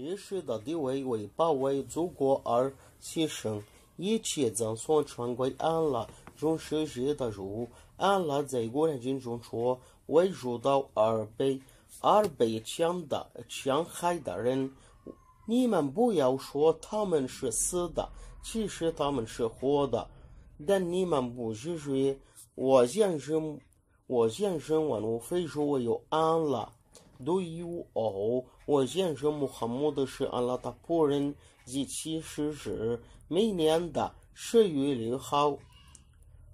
烈士的地位为保卫祖国而牺牲，一切葬送全归安拉。中世业的主。安拉在古兰经中说：“为遇道而被而被强的强害的人，你们不要说他们是死的，其实他们是活的。但你们不是说，我现身，我现身完物非说我有安拉。”独一无二。我认识穆罕默德是阿拉达波人。及其去世是每年的十月六号。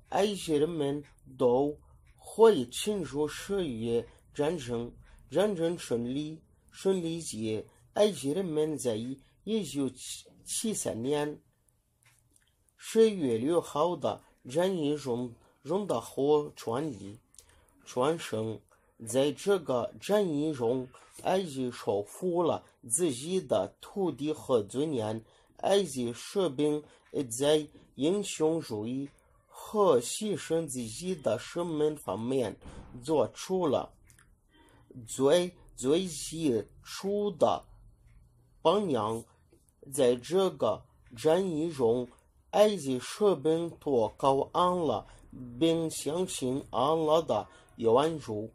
埃及人们都会庆祝十月战争，战争胜利胜利节。埃及人们在一九七三年十月六号的战役中中的火传利，传胜。在这个战役中，埃及守护了自己的土地和尊严。埃及士兵在英雄主义和牺牲自己的生命方面做出了最最杰出的榜样。在这个战役中，埃及士兵脱口安了，并相信安拉的援助。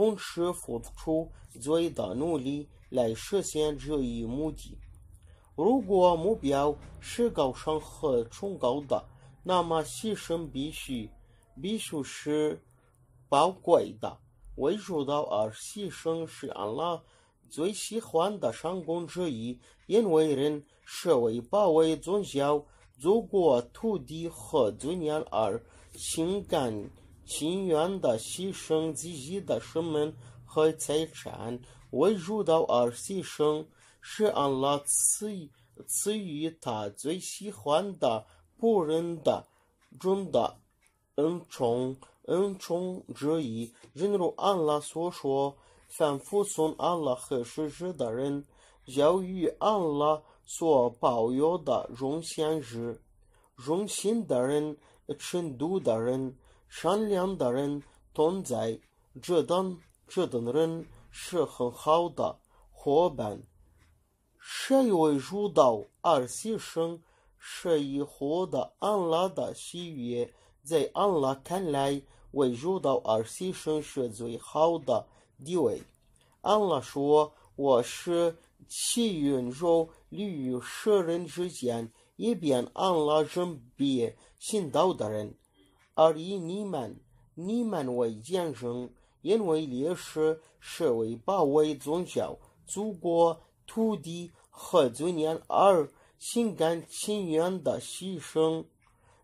同时付出最大努力来实现这一目的。如果目标是高尚和崇高的，那么牺牲必须必须是宝贵的。为主到而牺牲是阿拉最喜欢的善功之一，因为人是为保卫宗教、祖国土地和尊严而心甘。情愿的牺牲自己的生命和财产，为主道而牺牲，是安拉赐予赐予他最喜欢的仆人的中的恩宠恩宠之一。正如安拉所说：“凡服从安拉和使者的人，要与安拉所保佑的荣心人、荣心的人、成都的人。”善良的人同在，这等这等人是很好的伙伴。谁为入导而牺牲是以获的安拉的喜悦。在安拉看来，为入导而牺牲是最好的地位。安拉说：“我是气运中立于世人之间，以便安拉人别信道的人。”而以你们、你们为牺生，因为烈士是为保卫宗教、祖国、土地和尊严而心甘情愿的牺牲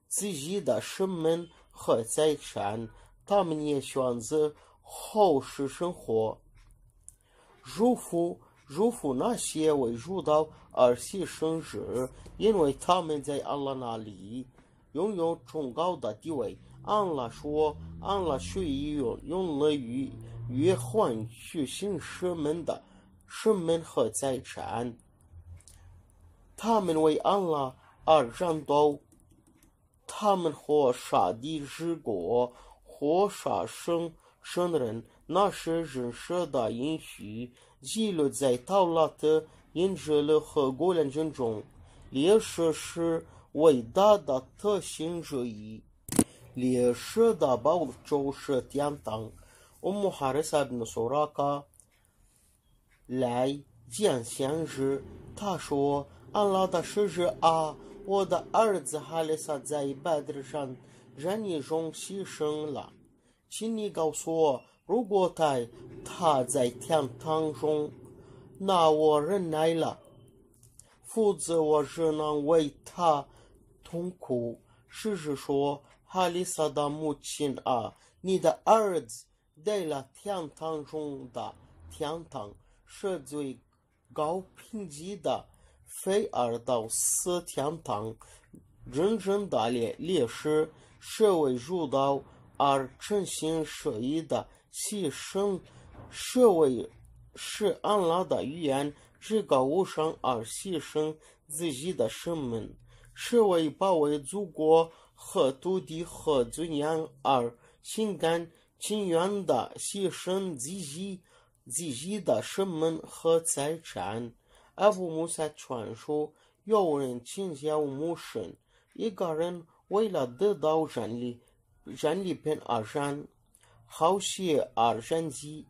自己的生命和财产。他们也选择后世生活，如福如福那些为入道而牺牲者，因为他们在阿拉那里。拥有崇高的地位。安拉说，安拉需要用用了于与换取师们的生命和财产。他们为安拉而战斗，他们或杀敌之国，或杀生圣人。那是人设的允许记录在刀拉的印制了和国兰经》中，历史是。伟大的特心愿，李烈士的保尔是什天堂，和穆哈雷斯的苏拉卡来见先生。他说：“俺老的叔叔啊，我的儿子哈利萨在巴德山，让你中牺牲了。请你告诉我，如果在他在天堂中，那我忍耐了；否则我只能为他。”痛苦。事实说，哈利萨的母亲啊，你的儿子得了天堂中的天堂，是最高品级的菲尔道斯天堂，真正的烈烈士，是为入道而诚心实意的牺牲，是为是安拉的语言至高无上而牺牲自己的生命。是为保卫祖国和土地和尊严而心甘情愿的牺牲自己自己的生命和财产，而不谋财传说，有人天下无谋生。一个人为了得到力理力理而战，好些而真西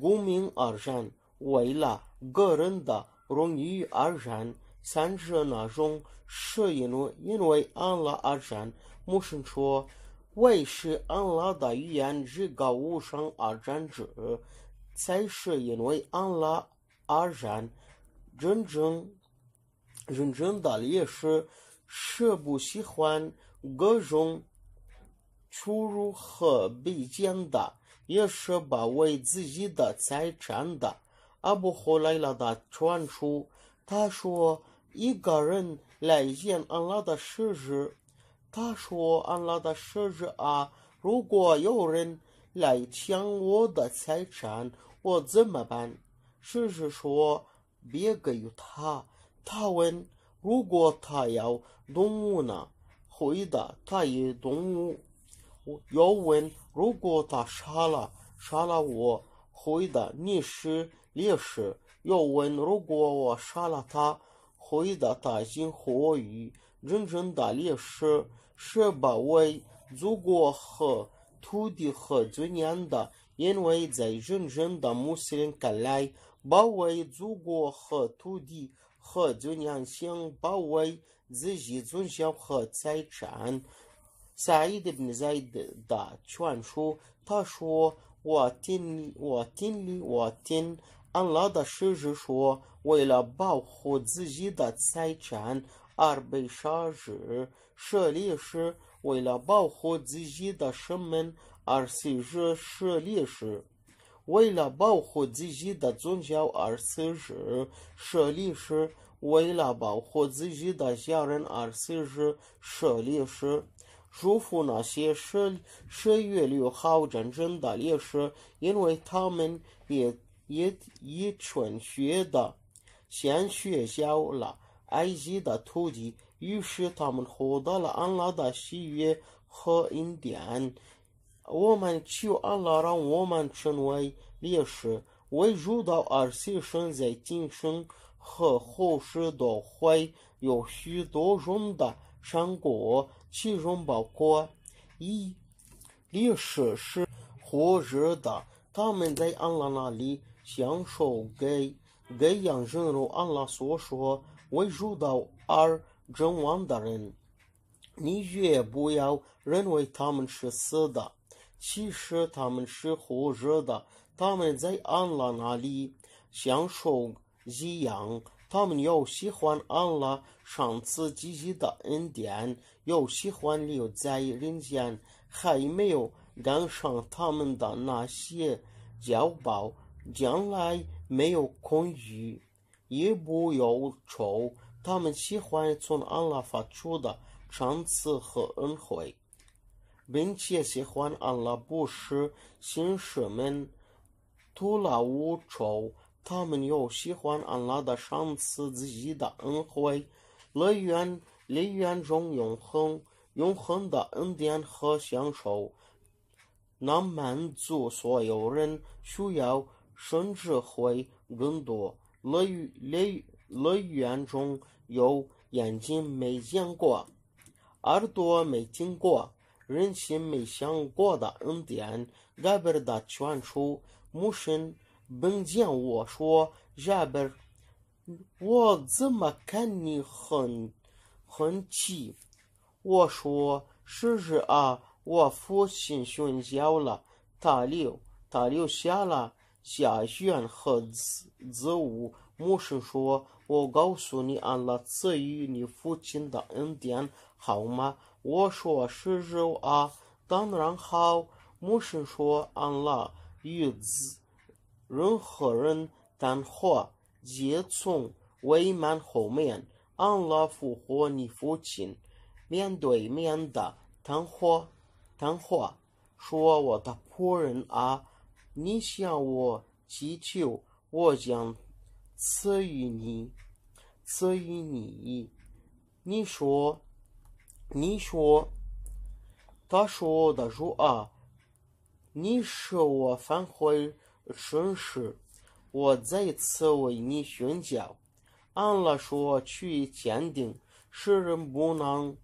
功名而战，为了个人的荣誉而战。三是那种是因为因为安拉而战，穆圣说：“为是安拉的语言至高无上而战者，才是因为安拉而战。”真真、认真的也是，是不喜欢各种出入和卑贱的，也是把为自己的财产的，阿布后来拉的传出，他说。一个人来见安拉的使者，他说：“安拉的使者啊，如果有人来抢我的财产，我怎么办？”使者说：“别给他。”他问：“如果他要动物呢？”回答：“他也动物。”要问：“如果他杀了杀了我？”回答：“你是烈士。”要问：“如果我杀了他？”回答大型好鱼，认真大力实，是把为祖国和土地和尊严的，因为在真正的陌生人看来，保卫祖国和土地和尊严，像保卫自己尊严和财产。赛义德·本·赛义德的传说，他说：沃廷，沃廷，我听。”安拉的使者说：“为了保护自己的财产而被杀死，舍利是；为了保护自己的生命而死时，舍利是；为了保护自己的宗教而死时，舍利是；为了保护自己的家人而死时，舍利是。祝福那些十十月六好战争的烈士，因为他们也。”也一群血的先血小了埃及的土地，于是他们获得了安拉的喜悦和恩典。我们求安拉让我们成为烈士，为主道而牺牲在今生和后世都会有许多重的成果，其中包括一烈士是火热的，他们在安拉那里。享受给给养，生如安拉所说：“为入道而正望的人，你也不要认为他们是死的。其实他们是活着的。他们在安拉那里享受一样。他们又喜欢安拉赏赐自己的恩典，又喜欢留在人间还没有赶上他们的那些骄暴。”将来没有恐惧，也不忧愁。他们喜欢从安拉发出的赏赐和恩惠，并且喜欢安拉不使信士们徒劳无愁。他们又喜欢安拉的赏赐自己的恩惠，乐园、乐园中永恒、永恒的恩典和享受，能满足所有人需要。甚至会更多。乐乐乐园中有眼睛没见过、耳朵没听过、人心没想过的恩典。那边的传出，母神问见我说：“那边，我怎么看你很很气？”我说：“是是啊，我父亲睡觉了，他留他留下了。”下弦和子子午，牧师说：“我告诉你，安拉赐予你父亲的恩典，好吗？”我说：“是肉啊，当然好。”牧师说：“安拉与子任何人谈话，皆从未满后面。安拉复活你父亲，面对面的谈话，谈话，说我的仆人啊。”你向我祈求，我将赐予你，赐予你。你说，你说，他说，的如啊，你使我返回神实，我再次为你宣教。按了说，去坚定，使人不能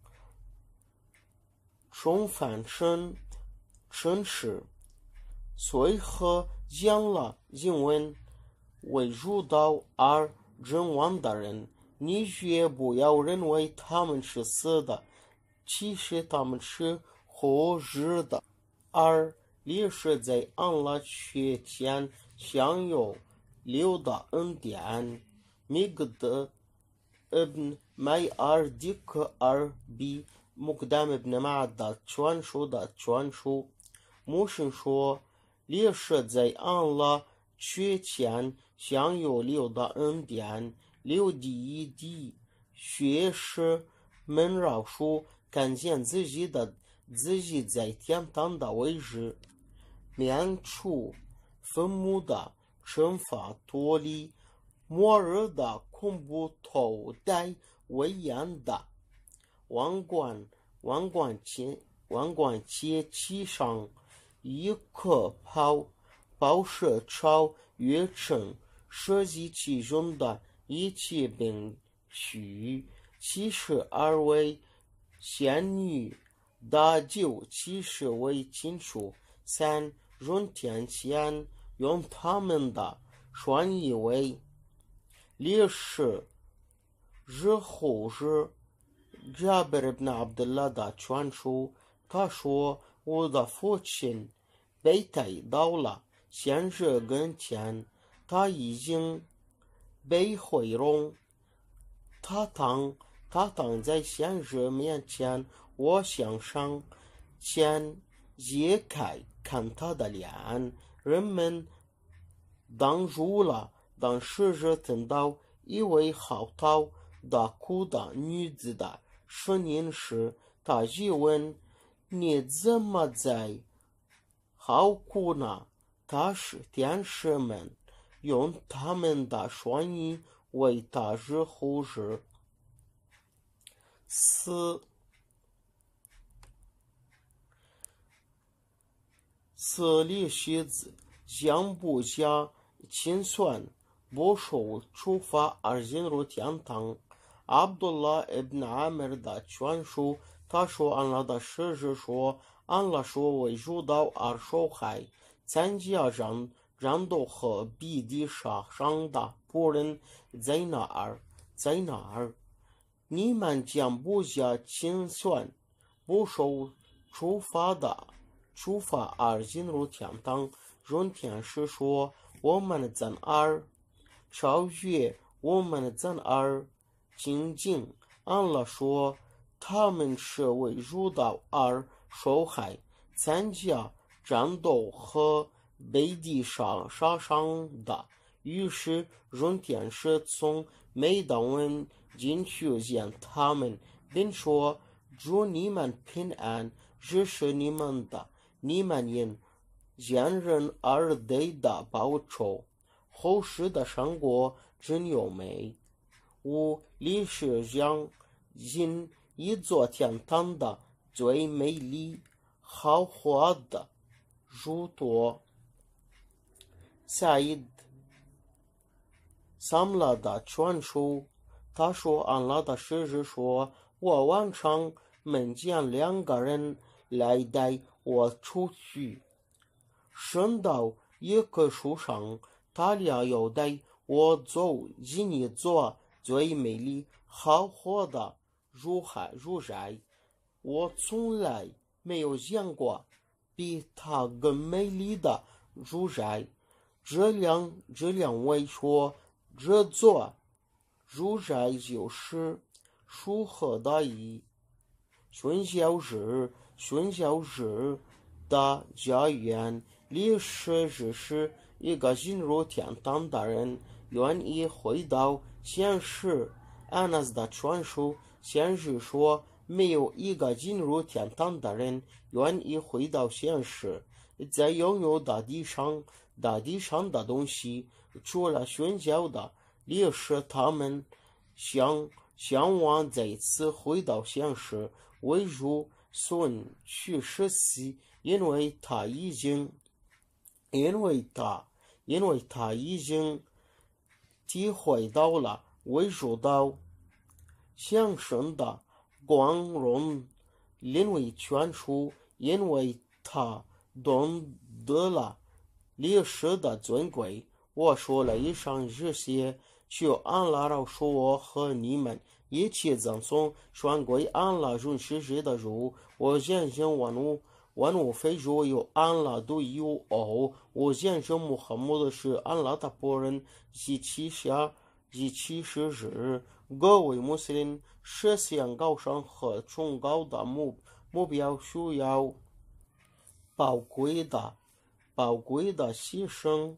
重返神，神实。最后讲了，因为未入道而成亡的人，你绝不要认为他们是死的，其实他们是活着的。而历史在安拉面前享有六的恩典。每个的，嗯，买二的二比，穆旦的麦麦的，传说的传说，穆顺说。烈士在安拉缺钱享有六大恩典，六第一地学是门饶恕，看见自己的自己在天堂的位置，免除父母的惩罚，脱离末日的恐怖，头戴威严的王冠，王冠前王冠前气上。一个跑报社超越成涉及其中的一千并许七十二位仙女，大九七十位亲属。三入天仙用他们的双翼为历史，日后是加贝尔纳阿拉的传说，他说。我的父亲被抬到了现实跟前，他已经被毁容。他躺，他躺在现实面前。我想上，前揭开，看他的脸。人们挡住了，但事实听到一位嚎啕大哭的女子的声音时，她一问。你怎么在好哭呢？他是天使们用他们的声音为他日后四。死里十子将不加清算，不受处罚而进入天堂。阿卜杜拉·伊本·阿米尔的传说。他说：“安拉的，事实说，安拉说，为受到而受害，咱家让让到隔壁的杀伤的，仆人在哪儿，在哪儿，你们将不加清算，不受处罚的，处罚而进入天堂。让天使说，我们在哪儿？超越我们在哪儿？静静，安拉说。”他们是为入道而受害、参加战斗和被敌杀杀伤的。于是，荣天使从梅道人进去见他们，并说：“祝你们平安，这是你们的。你们因见人而得的报酬，后世的成国真优美。”五历史将因。一座天堂的最美丽好活的如多，下夜，桑拉的传说。他说：“安拉的使者说，我晚上梦见两个人来带我出去，升到一棵树上，他俩要带我走一座最美丽好活的。”如海如山，我从来没有见过比它更美丽的如山。这两这两位说，这座如山就是舒荷的姨。喧嚣时，喧嚣时的家园，历史只是一个进入天堂的人愿意回到现实。安娜的传说。先是说，没有一个进入天堂的人愿意回到现实。在拥有大地上，大地上的东西，除了喧嚣的，也是他们向向往再次回到现实。唯如孙去实习，因为他已经，因为他，因为他已经体会到了，感受到相声的光荣，因为全书，因为他懂得了历史的尊贵。我说了以上这些，去安拉了，说我和你们一起赠送，双跪安拉是事实的主。我先行万物。万物非主，有安拉都有奥，我先生木哈木的是安拉的仆人，一其下一其事实。各位穆斯林，实现高尚和崇高的目目标，需要宝贵的、宝贵的牺牲。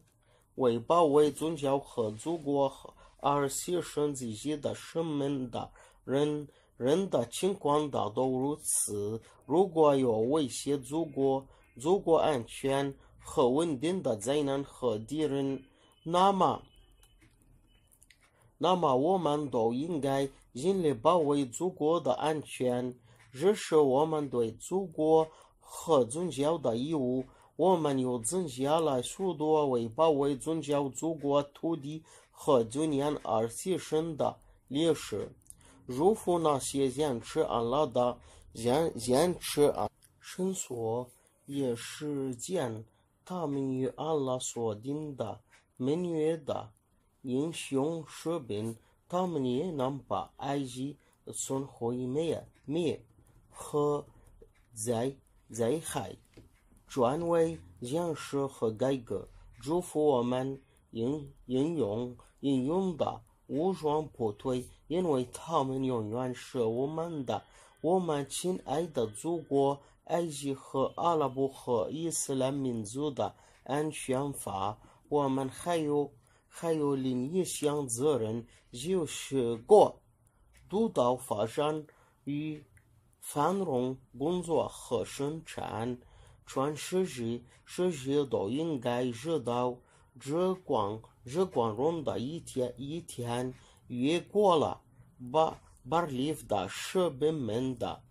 为保卫宗教和祖国而牺牲自己的生命的人人的情况大都如此。如果有威胁祖国、祖国安全和稳定的灾难和敌人，那么，那么，我们都应该尽力保卫祖国的安全，这是我们对祖国和宗教的义务。我们又增加了许多为保卫宗教、祖国土地和尊严而牺牲的历史。如福那些坚持阿拉的坚坚持、生缩也是见他们与阿拉所定的明月的。英雄士兵，他们也能把埃及从毁灭、灭和灾、灾害转为现实和改革。祝福我们英英勇英勇的武装部队，因为他们永远是我们的，我们亲爱的祖国，埃及和阿拉伯和伊斯兰民族的安全法。我们还有。还有另一项责任，就是过，做到发展与繁荣工作和生产，全世界世界都应该知道，这日光日光荣的一天一天越过了，把把力的设备们的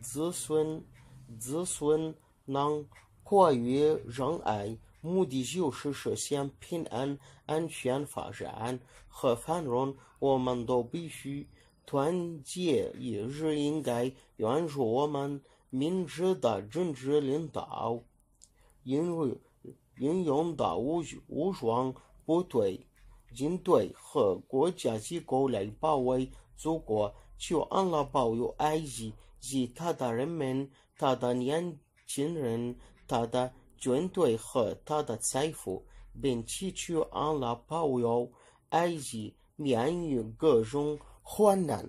子孙子孙能跨越障碍。目的就是实现平安、安全、发展和繁荣。我们都必须团结一致，应该援助我们明智的政治领导，因为英用到武武装部队、军队和国家机构来保卫祖国，就安了保有埃及及他的人民、他的年轻人、他的。军队和他的财富，并祈求阿拉保佑埃及免于各种患难。